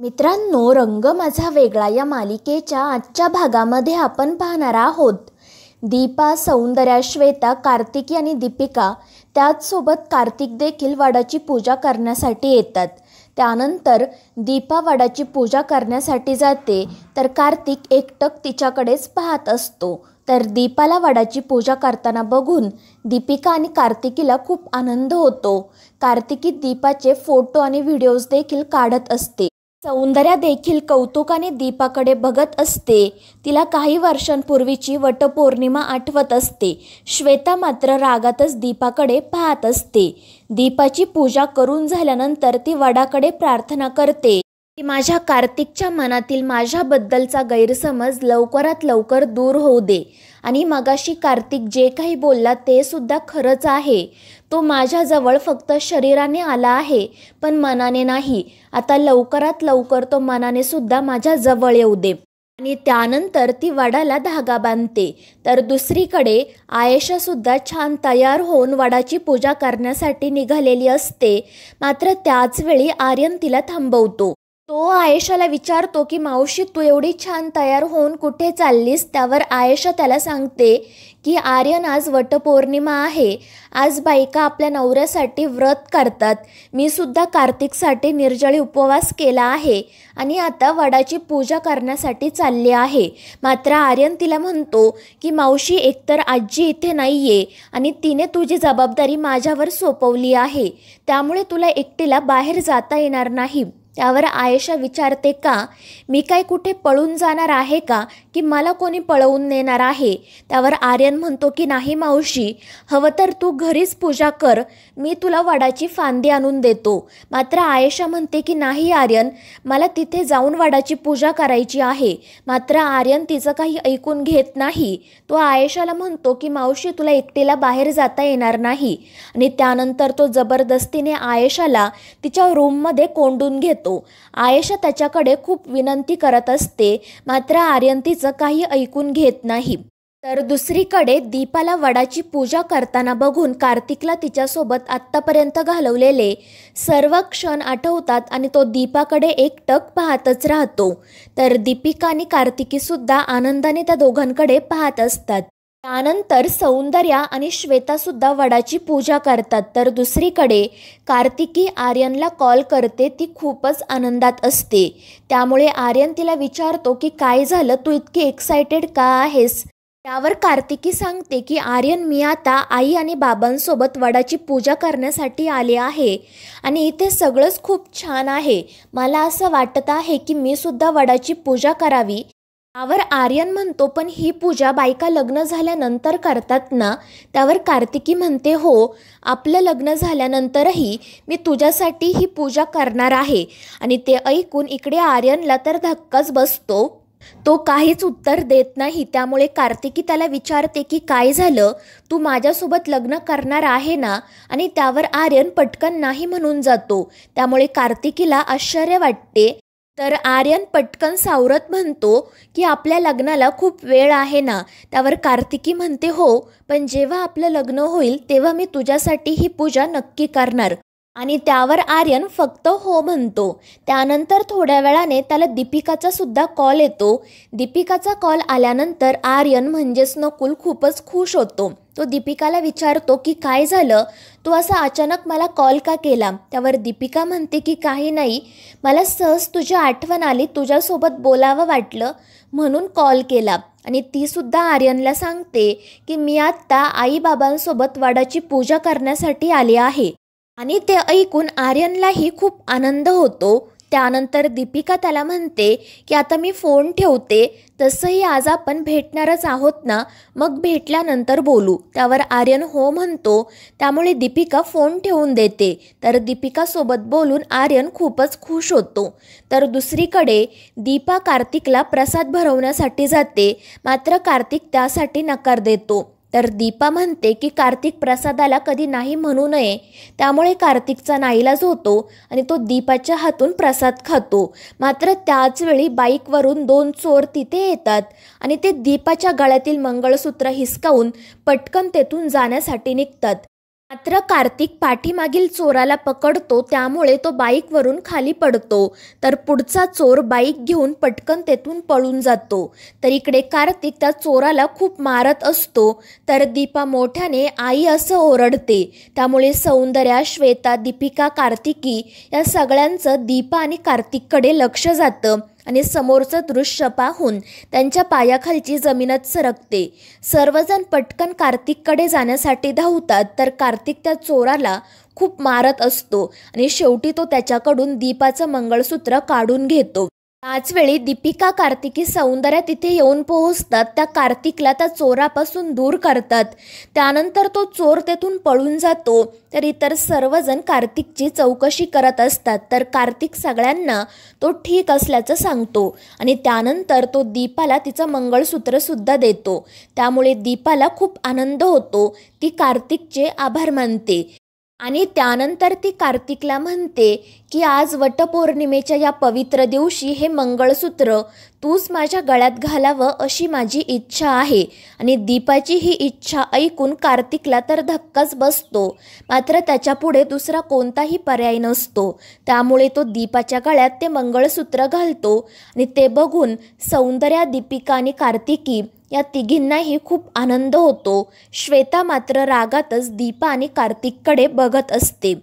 मित्रांनो रंग माझा वेगळा या मालिकेच्या आजच्या भागामध्ये आपण पाहणार आहोत दीपा सौंदर्या श्वेता कार्तिकी आणि दीपिका त्याचसोबत कार्तिक देखील वडाची पूजा करण्यासाठी येतात त्यानंतर दीपा वडाची पूजा करण्यासाठी जाते तर कार्तिक एकटक तिच्याकडेच पाहत असतो तर दीपाला वडाची पूजा करताना बघून दीपिका आणि कार्तिकीला खूप आनंद होतो कार्तिकी दीपाचे फोटो आणि व्हिडिओज देखील काढत असते सौंदर्या देखील कौतुकाने दीपाकडे बघत असते तिला काही वर्षांपूर्वीची वटपौर्णिमा आठवत असते श्वेता मात्र रागातच दीपाकडे पाहत असते दीपाची पूजा करून झाल्यानंतर ती वडाकडे प्रार्थना करते ती माझ्या कार्तिकच्या मनातील माझ्याबद्दलचा गैरसमज लवकरात लवकर दूर होऊ दे आणि मगाशी कार्तिक जे काही बोलला ते सुद्धा खरंच आहे तो माझ्याजवळ फक्त शरीराने आला आहे पण मनाने नाही आता लवकरात लवकर तो मनाने सुद्धा माझ्याजवळ येऊ दे आणि त्यानंतर ती वडाला धागा बांधते तर दुसरीकडे सुद्धा छान तयार होऊन वडाची पूजा करण्यासाठी निघालेली असते मात्र त्याचवेळी आर्यन तिला थांबवतो तो आयशाला विचारतो की मावशी तू एवढी छान तयार होऊन कुठे चाललीस त्यावर आयशा त्याला सांगते की आर्यन आज वटपौर्णिमा आहे आज बायका आपल्या नवऱ्यासाठी व्रत करतात मी सुद्धा कार्तिकसाठी निर्जळी उपवास केला आहे आणि आता वडाची पूजा करण्यासाठी चालली आहे मात्र आर्यन तिला म्हणतो की मावशी एकतर आजी इथे नाही आहे आणि तिने तुझी जबाबदारी माझ्यावर सोपवली आहे त्यामुळे तुला एकटीला बाहेर जाता येणार नाही त्यावर आयशा विचारते का मी काय कुठे पळून जाणार आहे का की मला कोणी पळवून नेणार आहे त्यावर आर्यन म्हणतो की नाही मावशी हवं तर तू घरीच पूजा कर मी तुला वडाची फांदी आणून देतो मात्र आयशा म्हणते की नाही आर्यन मला तिथे जाऊन वडाची पूजा करायची आहे मात्र आर्यन तिचं काही ऐकून घेत नाही तो आयशाला म्हणतो की मावशी तुला एकटीला बाहेर जाता येणार नाही आणि त्यानंतर तो जबरदस्तीने आयशाला तिच्या रूममध्ये कोंडून घेतो आयशा त्याच्याकडे खूप विनंती करत असते मात्र आर्यन तिचं काही ऐकून घेत नाही तर दुसरीकडे दीपाला वडाची पूजा करताना बघून कार्तिकला तिच्यासोबत आत्तापर्यंत घालवलेले सर्व क्षण आठवतात आणि तो दीपाकडे एकटक पाहतच राहतो तर दीपिका आणि कार्तिकीसुद्धा आनंदाने त्या दोघांकडे पाहत असतात त्यानंतर सौंदर्या आणि श्वेतासुद्धा वडाची पूजा करतात तर दुसरीकडे कार्तिकी आर्यनला कॉल करते ती खूपच आनंदात असते त्यामुळे आर्यन तिला विचारतो की काय झालं तू इतकी एक्सायटेड का आहेस त्यावर कार्तिकी सांगते की आर्यन मी आता आई आणि बाबांसोबत वडाची पूजा करण्यासाठी आले आहे आणि इथे सगळंच खूप छान आहे मला असं वाटत आहे की मी सुद्धा वडाची पूजा करावी त्यावर आर्यन म्हणतो पण ही पूजा बायका लग्न झाल्यानंतर करतात ना त्यावर कार्तिकी म्हणते हो आपलं लग्न झाल्यानंतरही मी तुझ्यासाठी ही पूजा करणार आहे आणि ते ऐकून इकडे आर्यनला तर धक्काच बसतो तो काहीच उत्तर देत नाही त्यामुळे कार्तिकी त्याला विचारते की काय झालं तू माझ्यासोबत लग्न करणार आहे ना आणि त्यावर आर्यन पटकन नाही म्हणून जातो त्यामुळे कार्तिकीला आश्चर्य वाटते तर आर्यन पटकन सावरत म्हणतो की आपल्या लग्नाला खूप वेळ आहे ना त्यावर कार्तिकी म्हणते हो पण जेव्हा आपलं लग्न होईल तेव्हा मी तुझ्यासाठी ही पूजा नक्की करणार आणि त्यावर आर्यन फक्त हो म्हणतो त्यानंतर थोड्या वेळाने त्याला दीपिकाचा सुद्धा कॉल येतो दीपिकाचा कॉल आल्यानंतर आर्यन म्हणजेच नकुल खूपच खुश होतो तो दीपिकाला विचारतो की काय झालं तू असा अचानक मला कॉल का केला त्यावर दीपिका म्हणते की काही नाही मला सहज तुझी आठवण आली तुझ्यासोबत बोलावं वाटलं म्हणून कॉल केला आणि तीसुद्धा आर्यनला सांगते की मी आत्ता आईबाबांसोबत वाडाची पूजा करण्यासाठी आली आहे आणि ते ऐकून आर्यनलाही खूप आनंद होतो त्यानंतर दीपिका त्याला म्हणते की आता मी फोन ठेवते तसंही आज आपण भेटणारच आहोत ना मग भेटल्यानंतर बोलू त्यावर आर्यन हो म्हणतो त्यामुळे दीपिका फोन ठेवून देते तर दीपिकासोबत बोलून आर्यन खूपच खुश होतो तर दुसरीकडे दीपा कार्तिकला प्रसाद भरवण्यासाठी जाते मात्र कार्तिक त्यासाठी नकार देतो तर दीपा म्हणते की कार्तिक प्रसादाला कधी नाही म्हणू नये त्यामुळे कार्तिकचा नाईलाज होतो आणि तो दीपाच्या हातून प्रसाद खातो मात्र त्याचवेळी बाईकवरून दोन चोर तिथे येतात आणि ते दीपाच्या गळ्यातील मंगळसूत्र हिसकावून पटकन तेथून जाण्यासाठी निघतात मात्र कार्तिक पाठीमागील चोराला पकडतो त्यामुळे तो बाईकवरून खाली पडतो तर पुढचा चोर बाईक घेऊन पटकन तेथून पळून जातो तर इकडे कार्तिक त्या चोराला खूप मारत असतो तर दीपा मोठ्याने आई असं ओरडते त्यामुळे सौंदर्या श्वेता दीपिका कार्तिकी या सगळ्यांचं दीपा आणि कार्तिककडे लक्ष जातं आणि समोरचं दृश्य पाहून त्यांच्या पायाखालची जमीनच सरकते सर्वजण पटकन कार्तिककडे जाण्यासाठी धावतात तर कार्तिक त्या चोराला खूप मारत असतो आणि शेवटी तो त्याच्याकडून दीपाचं मंगळसूत्र काढून घेतो वेळी दीपिका कार्तिकी सौंदर्या तिथे येऊन पोहोचतात त्या कार्तिकला त्या चोरापासून दूर करतात त्यानंतर तो चोर तेथून पळून जातो तर इतर सर्वजण कार्तिकची चौकशी करत असतात तर कार्तिक सगळ्यांना तो ठीक असल्याचं सांगतो आणि त्यानंतर तो दीपाला तिचं मंगळसूत्रसुद्धा देतो त्यामुळे दीपाला खूप आनंद होतो ती कार्तिकचे आभार मानते आणि त्यानंतर ती कार्तिकला म्हणते की आज वटपौर्णिमेच्या या पवित्र दिवशी हे मंगळसूत्र तूच माझ्या गळ्यात घालावं अशी माझी इच्छा आहे आणि दीपाची ही इच्छा ऐकून कार्तिकला तर धक्काच बसतो मात्र त्याच्यापुढे दुसरा कोणताही पर्याय नसतो त्यामुळे तो दीपाच्या गळ्यात ते मंगळसूत्र घालतो आणि ते बघून सौंदर्या दीपिका आणि कार्तिकी या तिघींनाही खूप आनंद होतो श्वेता मात्र रागातच दीपा आणि कार्तिककडे बघत असते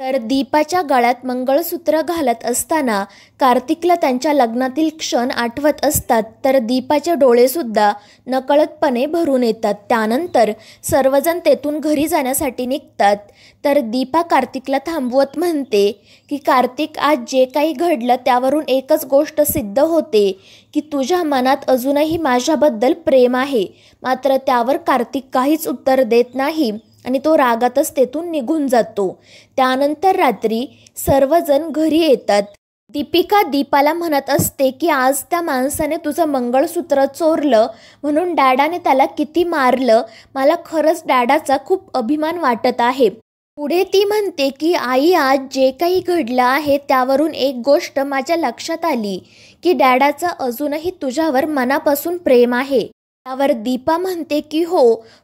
तर दीपाच्या गळ्यात मंगळसूत्र घालत असताना कार्तिकला त्यांच्या लग्नातील क्षण आठवत असतात तर दीपाचे डोळेसुद्धा नकळतपणे भरून येतात त्यानंतर सर्वजण तेथून घरी जाण्यासाठी निघतात तर दीपा कार्तिकला थांबवत म्हणते की कार्तिक आज जे काही घडलं त्यावरून एकच गोष्ट सिद्ध होते की तुझ्या मनात अजूनही माझ्याबद्दल प्रेम आहे मात्र त्यावर कार्तिक काहीच उत्तर देत नाही आणि तो रागातच तेथून निघून जातो त्यानंतर रात्री सर्वजण घरी येतात दीपिका दीपाला म्हणत असते की आज त्या माणसाने तुझं मंगळसूत्र चोरलं म्हणून डॅडाने त्याला किती मारलं मला खरंच डॅडाचा खूप अभिमान वाटत आहे पुढे ती म्हणते की आई आज जे काही घडलं आहे त्यावरून एक गोष्ट माझ्या लक्षात आली की डॅडाचं अजूनही तुझ्यावर मनापासून प्रेम आहे त्यावर दीपा म्हणते की हो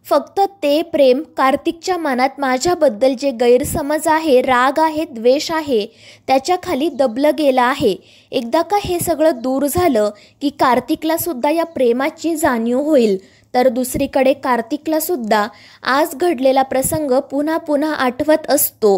फक्त ते प्रेम कार्तिकच्या मनात माझ्याबद्दल जे गैरसमज आहे राग आहे द्वेष आहे त्याच्या खाली दबलं गेलं आहे एकदा का हे सगळं दूर झालं की कार्तिकला सुद्धा या प्रेमाची जाणीव होईल तर दुसरीकडे कार्तिकला सुद्धा आज घडलेला प्रसंग पुन्हा पुन्हा आठवत असतो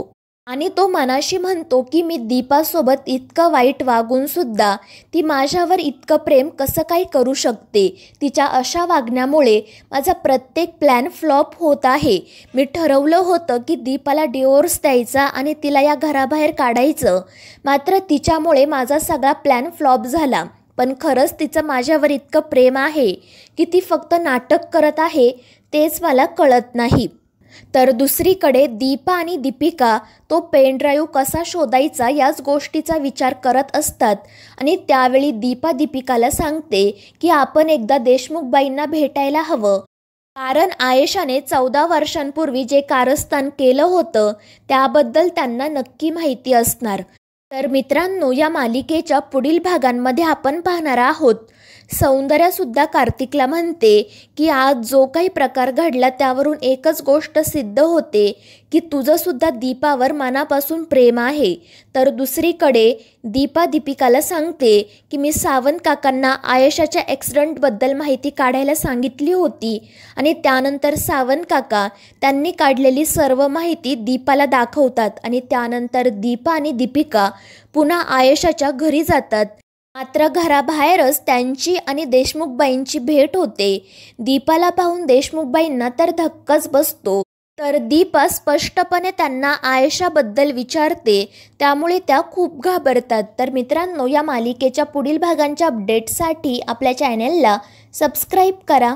आणि तो मनाशी म्हणतो की मी दीपासोबत इतकं वाईट वागूनसुद्धा ती माझ्यावर इतकं प्रेम कसं काय करू शकते तिच्या अशा वागण्यामुळे माझा प्रत्येक प्लॅन फ्लॉप होत आहे मी ठरवलं होतं की दीपाला डिवोर्स द्यायचा आणि तिला या घराबाहेर काढायचं मात्र तिच्यामुळे माझा सगळा प्लॅन फ्लॉप झाला पण खरंच तिचं माझ्यावर इतकं प्रेम आहे की ती फक्त नाटक करत आहे तेच मला कळत नाही तर दुसरीकडे दीपा आणि दीपिका तो पेन ड्राईव्ह कसा शोधायचा याच गोष्टीचा विचार करत असतात आणि त्यावेळी दीपा दीपिकाला सांगते की आपण एकदा देशमुखबाईंना भेटायला हवं कारण आयेशाने चौदा वर्षांपूर्वी जे कारस्थान केलं होतं त्याबद्दल त्यांना नक्की माहिती असणार तर मित्रांनो या मालिकेच्या पुढील भागांमध्ये आपण पाहणार आहोत सौंदर्यासुद्धा कार्तिकला म्हणते की आज जो काही प्रकार घडला त्यावरून एकच गोष्ट सिद्ध होते की तुझंसुद्धा दीपावर मनापासून प्रेम आहे तर दुसरीकडे दीपा दीपिकाला सांगते की मी सावंत काकांना आयशाच्या ॲक्सिडंटबद्दल माहिती काढायला सांगितली होती आणि त्यानंतर सावंत काका त्यांनी काढलेली सर्व माहिती दीपाला दाखवतात आणि त्यानंतर दीपा आणि दीपिका पुन्हा आयशाच्या घरी जातात मात्र घराबाहेरच त्यांची आणि देशमुखबाईंची भेट होते दीपाला पाहून देशमुखबाईंना तर धक्काच बसतो तर दीपा स्पष्टपणे त्यांना आयशाबद्दल विचारते त्यामुळे त्या खूप घाबरतात तर मित्रांनो या मालिकेच्या पुढील भागांच्या अपडेटसाठी आपल्या चॅनेलला सबस्क्राईब करा